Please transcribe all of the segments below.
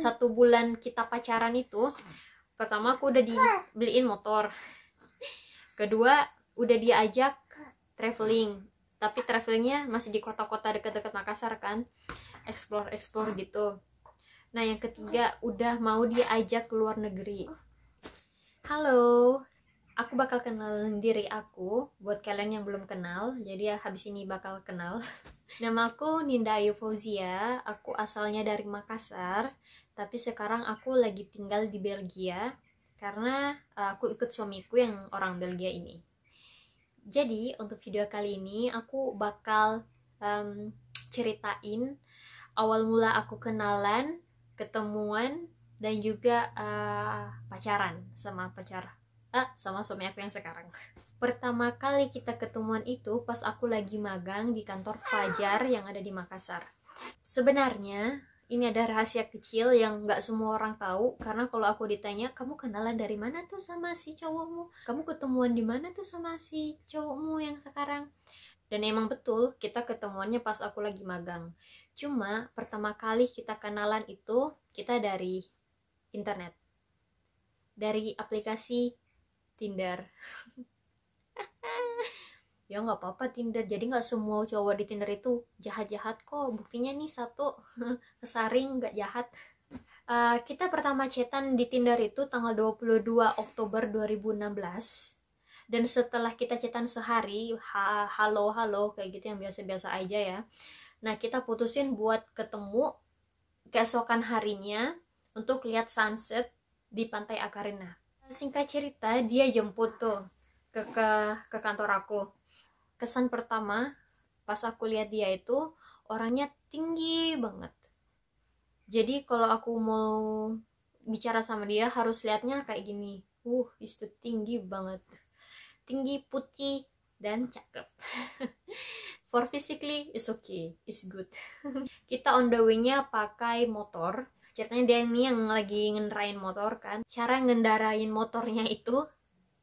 satu bulan kita pacaran itu pertama aku udah dibeliin motor kedua udah diajak traveling tapi travelingnya masih di kota-kota deket-deket Makassar kan explore explore gitu nah yang ketiga udah mau diajak ke luar negeri halo aku bakal kenal diri aku buat kalian yang belum kenal jadi ya habis ini bakal kenal nama aku Ninda Ayu Fauzia aku asalnya dari Makassar tapi sekarang aku lagi tinggal di Belgia karena eh, aku ikut suamiku yang orang Belgia ini jadi untuk video kali ini aku bakal um, ceritain awal mula aku kenalan ketemuan dan juga uh, pacaran sama pacar uh, sama suami aku yang sekarang pertama kali kita ketemuan itu pas aku lagi magang di kantor Fajar yang ada di Makassar sebenarnya ini ada rahasia kecil yang nggak semua orang tahu karena kalau aku ditanya kamu kenalan dari mana tuh sama si cowokmu kamu ketemuan di mana tuh sama si cowokmu yang sekarang dan emang betul kita ketemuannya pas aku lagi magang cuma pertama kali kita kenalan itu kita dari internet dari aplikasi Tinder ya nggak apa-apa Tinder jadi nggak semua cowok di Tinder itu jahat-jahat kok buktinya nih satu kesaring nggak jahat uh, kita pertama cetan di Tinder itu tanggal 22 Oktober 2016 dan setelah kita cetan sehari ha halo halo kayak gitu yang biasa-biasa aja ya nah kita putusin buat ketemu keesokan harinya untuk lihat sunset di pantai Akarina singkat cerita dia jemput tuh ke ke, ke kantor aku kesan pertama pas aku lihat dia itu orangnya tinggi banget jadi kalau aku mau bicara sama dia harus lihatnya kayak gini uh itu tinggi banget tinggi putih dan cakep for physically is okay is good kita on the way-nya pakai motor ceritanya dia ini yang lagi ngendarain motor kan cara ngendarain motornya itu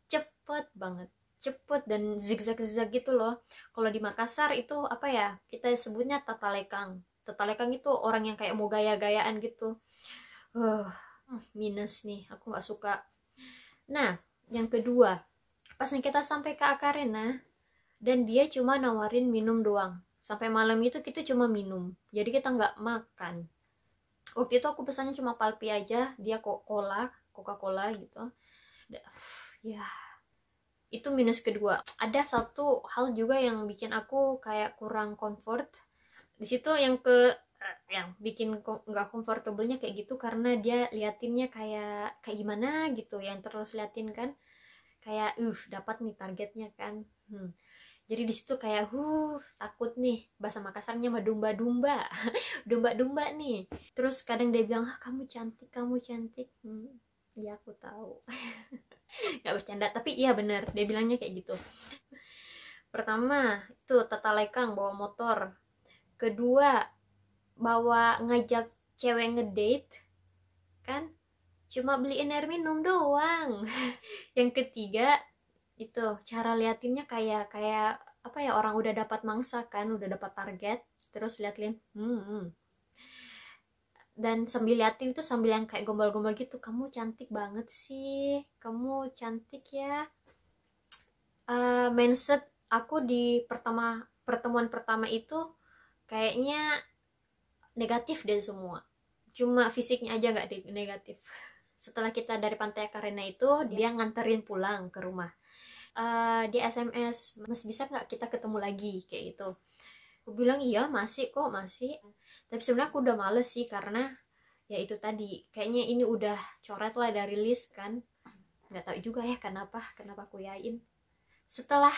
cepet banget cepet dan zigzag zigzag gitu loh kalau di Makassar itu apa ya kita sebutnya tata lekang tata lekang itu orang yang kayak mau gaya-gayaan gitu uh, minus nih aku nggak suka nah yang kedua pas kita sampai ke Akarena dan dia cuma nawarin minum doang sampai malam itu kita cuma minum jadi kita nggak makan waktu itu aku pesannya cuma palpi aja dia kok cola coca cola gitu ya itu minus kedua ada satu hal juga yang bikin aku kayak kurang comfort di situ yang ke eh, yang bikin nggak comfortable-nya kayak gitu karena dia liatinnya kayak kayak gimana gitu yang terus liatin kan kayak uh dapat nih targetnya kan hmm. jadi di situ kayak huh takut nih bahasa Makassarnya mah domba-domba domba-domba nih terus kadang dia bilang ah kamu cantik kamu cantik hmm, ya aku tahu nggak bercanda tapi iya bener dia bilangnya kayak gitu pertama itu tata lekang bawa motor kedua bawa ngajak cewek ngedate kan cuma beliin air minum doang yang ketiga itu cara liatinnya kayak kayak apa ya orang udah dapat mangsa kan udah dapat target terus liatin hmm, hmm. dan sambil liatin itu sambil yang kayak gombal-gombal gitu kamu cantik banget sih kamu cantik ya uh, mindset aku di pertama pertemuan pertama itu kayaknya negatif deh semua cuma fisiknya aja nggak negatif setelah kita dari pantai Karena itu iya. dia nganterin pulang ke rumah uh, di SMS masih bisa nggak kita ketemu lagi kayak gitu aku bilang iya masih kok masih tapi sebenarnya aku udah males sih karena ya itu tadi kayaknya ini udah coret lah dari list kan nggak tahu juga ya kenapa kenapa aku yain setelah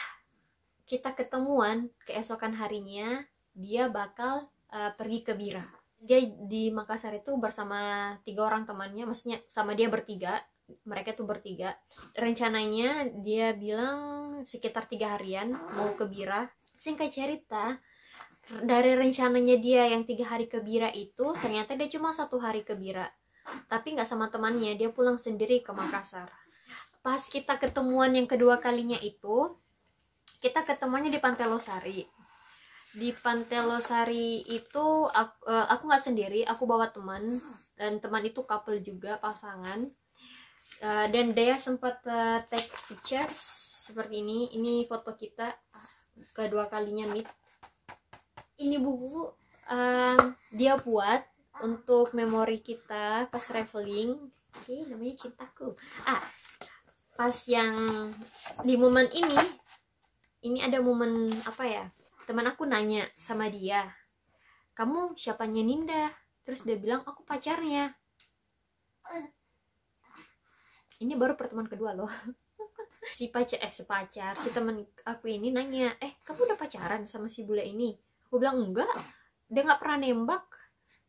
kita ketemuan keesokan harinya dia bakal uh, pergi ke Bira dia di Makassar itu bersama tiga orang temannya maksudnya sama dia bertiga mereka tuh bertiga rencananya dia bilang sekitar tiga harian mau ke Bira singkat cerita dari rencananya dia yang tiga hari ke Bira itu ternyata dia cuma satu hari ke Bira tapi nggak sama temannya dia pulang sendiri ke Makassar pas kita ketemuan yang kedua kalinya itu kita ketemuannya di Pantai Losari di Pantai Losari itu eh, aku nggak sendiri aku bawa teman dan teman itu couple juga pasangan uh, dan Dea sempat uh, take pictures seperti ini ini foto kita ah, kedua kalinya meet ini buku uh, dia buat untuk memori kita pas traveling Si namanya cintaku ah pas yang di momen ini ini ada momen apa ya teman aku nanya sama dia kamu siapanya Ninda terus dia bilang aku pacarnya ini baru pertemuan kedua loh si pacar eh si pacar si teman aku ini nanya eh kamu udah pacaran sama si bule ini aku bilang enggak dia nggak pernah nembak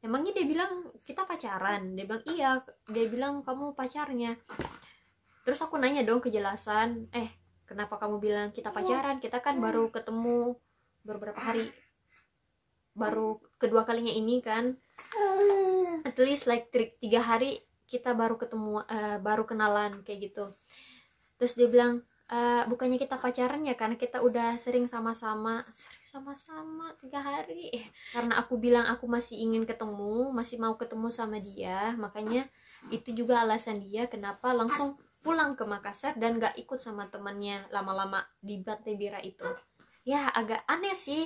emangnya dia bilang kita pacaran dia bilang iya dia bilang kamu pacarnya terus aku nanya dong kejelasan eh kenapa kamu bilang kita iya. pacaran kita kan iya. baru ketemu beberapa hari baru kedua kalinya ini kan iya. at least like tiga hari kita baru ketemu uh, baru kenalan kayak gitu terus dia bilang e, bukannya kita pacaran ya karena kita udah sering sama-sama sering sama-sama tiga hari karena aku bilang aku masih ingin ketemu masih mau ketemu sama dia makanya itu juga alasan dia kenapa langsung pulang ke Makassar dan gak ikut sama temannya lama-lama di Bate Bira itu ya agak aneh sih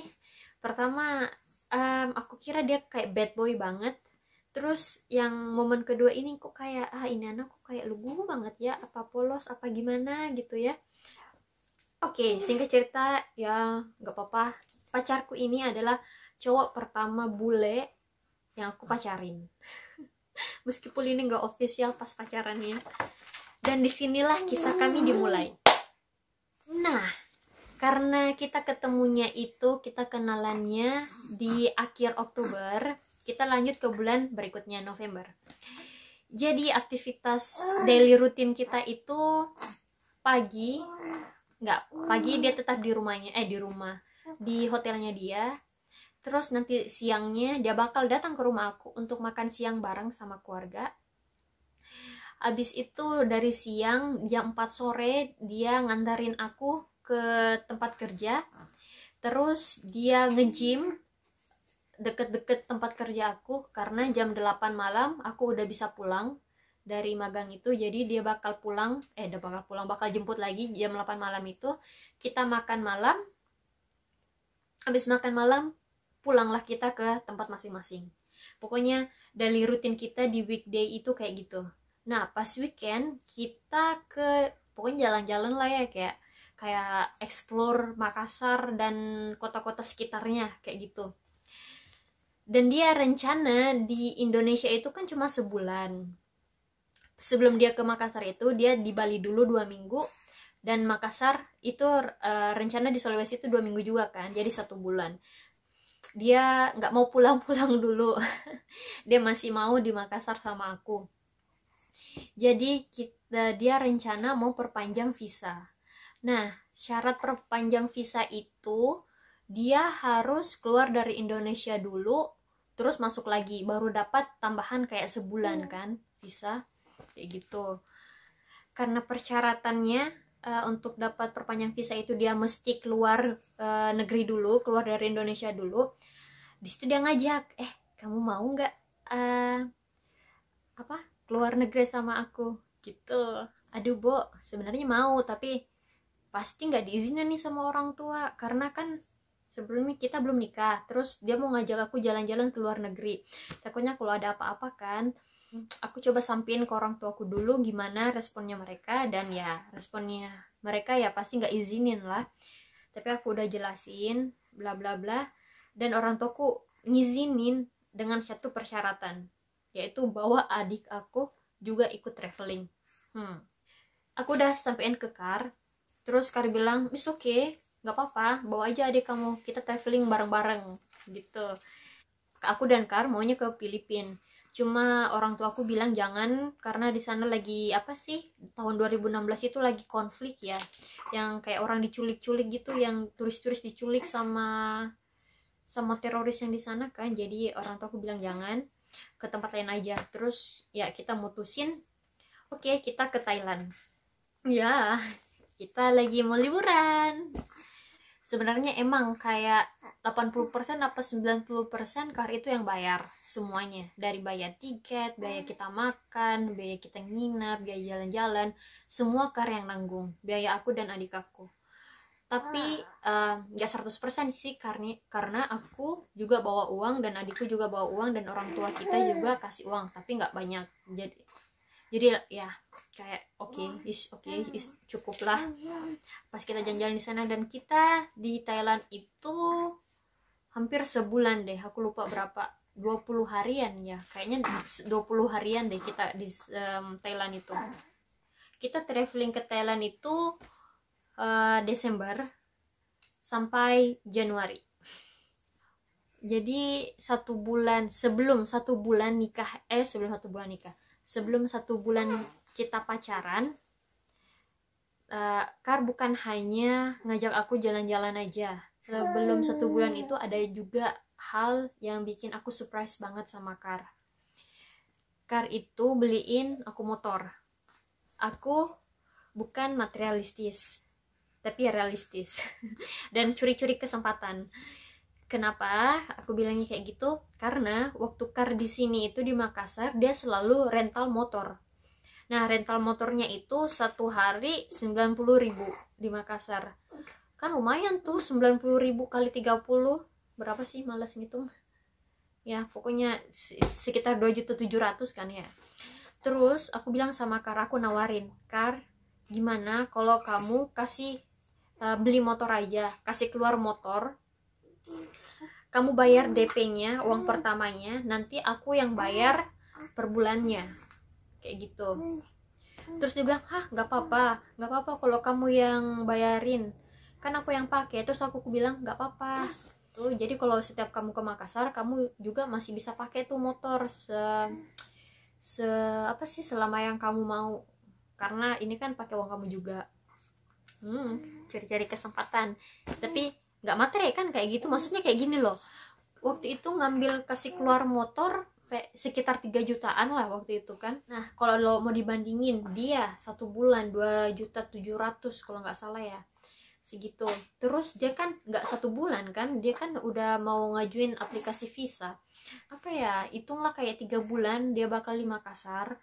pertama um, aku kira dia kayak bad boy banget terus yang momen kedua ini kok kayak ah ini anak kok kayak lugu banget ya apa polos apa gimana gitu ya oke okay, singkat cerita ya nggak apa-apa pacarku ini adalah cowok pertama bule yang aku pacarin meskipun ini nggak official pas pacarannya dan disinilah kisah kami dimulai nah karena kita ketemunya itu kita kenalannya di akhir Oktober kita lanjut ke bulan berikutnya November. Jadi aktivitas ah. daily rutin kita itu pagi nggak pagi dia tetap di rumahnya eh di rumah di hotelnya dia terus nanti siangnya dia bakal datang ke rumah aku untuk makan siang bareng sama keluarga abis itu dari siang jam 4 sore dia ngantarin aku ke tempat kerja ah. terus dia nge-gym deket-deket tempat kerja aku karena jam 8 malam aku udah bisa pulang dari magang itu jadi dia bakal pulang eh udah bakal pulang bakal jemput lagi jam 8 malam itu kita makan malam habis makan malam pulanglah kita ke tempat masing-masing pokoknya dari rutin kita di weekday itu kayak gitu nah pas weekend kita ke pokoknya jalan-jalan lah ya kayak kayak explore Makassar dan kota-kota sekitarnya kayak gitu dan dia rencana di Indonesia itu kan cuma sebulan sebelum dia ke Makassar itu dia di Bali dulu dua minggu dan Makassar itu uh, rencana di Sulawesi itu dua minggu juga kan jadi satu bulan dia nggak mau pulang-pulang dulu dia masih mau di Makassar sama aku jadi kita dia rencana mau perpanjang visa nah syarat perpanjang visa itu dia harus keluar dari Indonesia dulu terus masuk lagi baru dapat tambahan kayak sebulan hmm. kan bisa kayak gitu karena persyaratannya uh, untuk dapat perpanjang visa itu dia mesti keluar uh, negeri dulu keluar dari Indonesia dulu di situ dia ngajak eh kamu mau nggak uh, apa keluar negeri sama aku gitu aduh bo sebenarnya mau tapi pasti nggak diizinin nih sama orang tua karena kan sebelumnya kita belum nikah terus dia mau ngajak aku jalan-jalan ke luar negeri takutnya kalau ada apa-apa kan aku coba sampein ke orang tuaku dulu gimana responnya mereka dan ya responnya mereka ya pasti nggak izinin lah tapi aku udah jelasin bla bla bla dan orang tuaku ngizinin dengan satu persyaratan yaitu bawa adik aku juga ikut traveling hmm. aku udah sampein ke Kar terus Kar bilang it's okay nggak apa-apa bawa aja adik kamu kita traveling bareng-bareng gitu aku dan Kar maunya ke Filipina cuma orang tua aku bilang jangan karena di sana lagi apa sih tahun 2016 itu lagi konflik ya yang kayak orang diculik-culik gitu yang turis-turis diculik sama sama teroris yang di sana kan jadi orang tua aku bilang jangan ke tempat lain aja terus ya kita mutusin oke okay, kita ke Thailand ya kita lagi mau liburan sebenarnya emang kayak 80% apa 90% kar itu yang bayar semuanya dari bayar tiket, biaya hmm. kita makan, biaya kita nginap, biaya jalan-jalan, semua kar yang nanggung, biaya aku dan adik aku. Tapi ah. eh, nggak uh, 100% sih karena karena aku juga bawa uang dan adikku juga bawa uang dan orang tua kita juga kasih uang, tapi nggak banyak. Jadi jadi ya kayak oke okay, is oke okay, mm. is cukup lah mm, mm. pas kita jalan-jalan di sana dan kita di Thailand itu hampir sebulan deh aku lupa berapa 20 harian ya kayaknya 20 harian deh kita di um, Thailand itu kita traveling ke Thailand itu uh, Desember sampai Januari jadi satu bulan sebelum satu bulan nikah eh sebelum satu bulan nikah sebelum satu bulan kita pacaran uh, Kar bukan hanya ngajak aku jalan-jalan aja sebelum hmm. satu bulan itu ada juga hal yang bikin aku surprise banget sama Kar Kar itu beliin aku motor aku bukan materialistis tapi realistis dan curi-curi kesempatan Kenapa aku bilangnya kayak gitu? Karena waktu Kar di sini itu di Makassar dia selalu rental motor Nah, rental motornya itu satu hari 90.000 di Makassar. Kan lumayan tuh 90.000 kali 30 berapa sih males ngitung. Ya, pokoknya sekitar 2.700 kan ya. Terus aku bilang sama Kar aku nawarin, "Kar, gimana kalau kamu kasih uh, beli motor aja, kasih keluar motor. Kamu bayar DP-nya, uang pertamanya, nanti aku yang bayar per bulannya." kayak gitu hmm. terus dia bilang hah nggak apa-apa nggak apa-apa kalau kamu yang bayarin kan aku yang pakai terus aku bilang nggak apa-apa tuh gitu. jadi kalau setiap kamu ke Makassar kamu juga masih bisa pakai tuh motor se se apa sih selama yang kamu mau karena ini kan pakai uang kamu juga hmm cari-cari kesempatan tapi nggak materai kan kayak gitu maksudnya kayak gini loh waktu itu ngambil kasih keluar motor sampai sekitar 3 jutaan lah waktu itu kan nah kalau lo mau dibandingin dia satu bulan dua juta tujuh ratus kalau nggak salah ya segitu terus dia kan nggak satu bulan kan dia kan udah mau ngajuin aplikasi visa apa ya hitunglah kayak tiga bulan dia bakal di Makassar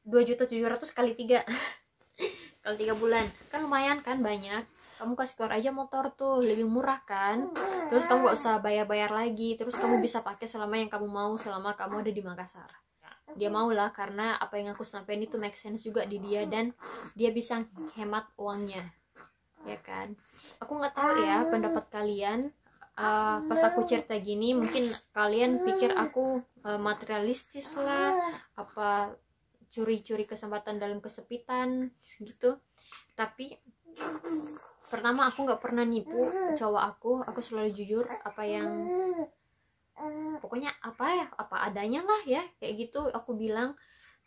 dua juta tujuh ratus kali tiga kali tiga bulan kan lumayan kan banyak kamu kasih keluar aja motor tuh lebih murah kan iya. terus kamu gak usah bayar-bayar lagi terus kamu bisa pakai selama yang kamu mau selama kamu ada di Makassar dia mau lah karena apa yang aku sampaikan itu make sense juga di dia dan dia bisa hemat uangnya ya kan aku nggak tahu ya ah. pendapat kalian uh, pas aku cerita gini mungkin kalian pikir ah. aku uh, materialistis lah ah. apa curi-curi kesempatan dalam kesepitan gitu tapi pertama aku nggak pernah nipu mm-hmm. cowok aku aku selalu jujur apa yang mm-hmm. pokoknya apa ya apa adanya lah ya kayak gitu aku bilang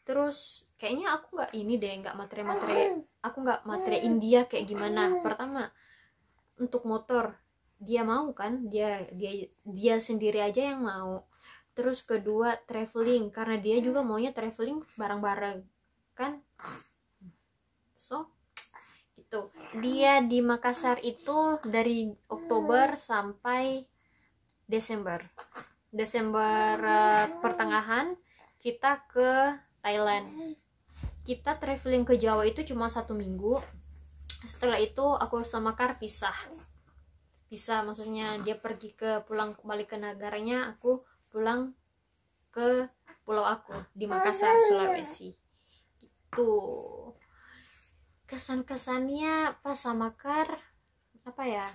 terus kayaknya aku nggak ini deh nggak materi-materi mm-hmm. aku nggak materi India kayak gimana pertama untuk motor dia mau kan dia dia dia sendiri aja yang mau terus kedua traveling karena dia juga maunya traveling bareng-bareng kan so itu dia di Makassar itu dari Oktober sampai Desember Desember uh, pertengahan kita ke Thailand kita traveling ke Jawa itu cuma satu minggu setelah itu aku sama Kar pisah pisah maksudnya dia pergi ke pulang balik ke negaranya aku pulang ke pulau aku di Makassar Sulawesi gitu kesan-kesannya pas sama Kar apa ya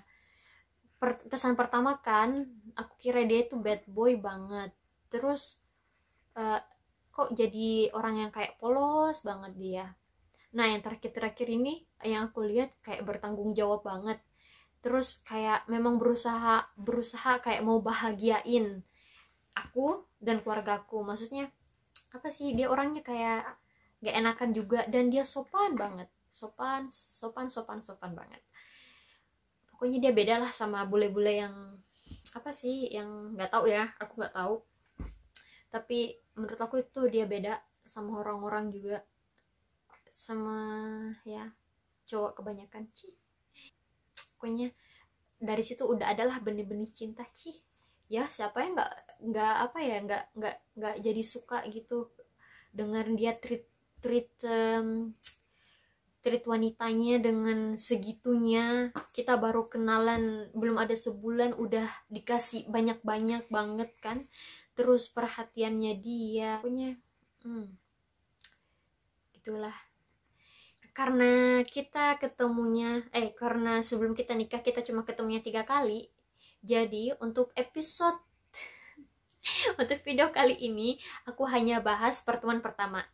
per, kesan pertama kan aku kira dia itu bad boy banget terus uh, kok jadi orang yang kayak polos banget dia nah yang terakhir-terakhir ini yang aku lihat kayak bertanggung jawab banget terus kayak memang berusaha berusaha kayak mau bahagiain aku dan keluargaku maksudnya apa sih dia orangnya kayak gak enakan juga dan dia sopan banget sopan sopan sopan sopan banget pokoknya dia beda lah sama bule-bule yang apa sih yang nggak tahu ya aku nggak tahu tapi menurut aku itu dia beda sama orang-orang juga sama ya cowok kebanyakan sih pokoknya dari situ udah adalah benih-benih cinta sih ya siapa yang nggak nggak apa ya nggak nggak nggak jadi suka gitu dengan dia treat treat um, treat wanitanya dengan segitunya kita baru kenalan belum ada sebulan udah dikasih banyak-banyak banget kan terus perhatiannya dia punya hmm, gitulah karena kita ketemunya eh karena sebelum kita nikah kita cuma ketemunya tiga kali jadi untuk episode untuk video kali ini aku hanya bahas pertemuan pertama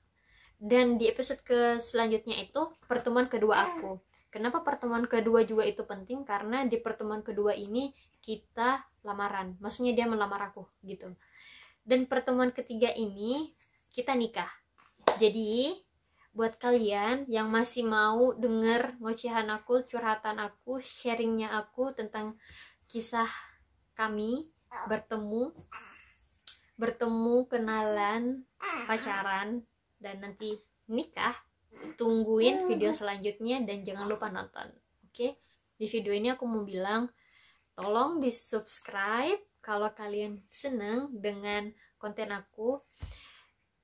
dan di episode ke selanjutnya itu pertemuan kedua aku kenapa pertemuan kedua juga itu penting karena di pertemuan kedua ini kita lamaran maksudnya dia melamar aku gitu dan pertemuan ketiga ini kita nikah jadi buat kalian yang masih mau denger ngocehan aku curhatan aku sharingnya aku tentang kisah kami bertemu bertemu kenalan pacaran dan nanti nikah tungguin iya, video iya. selanjutnya dan jangan lupa nonton oke okay? di video ini aku mau bilang tolong di subscribe kalau kalian seneng dengan konten aku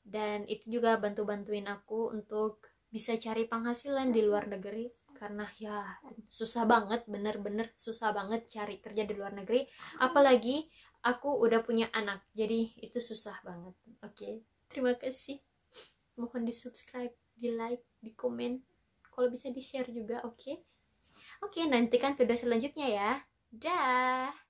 dan itu juga bantu-bantuin aku untuk bisa cari penghasilan di luar negeri karena ya susah banget bener-bener susah banget cari kerja di luar negeri apalagi aku udah punya anak jadi itu susah banget oke okay. terima kasih mohon di subscribe di like di komen kalau bisa di share juga oke okay? oke okay, nantikan video selanjutnya ya dah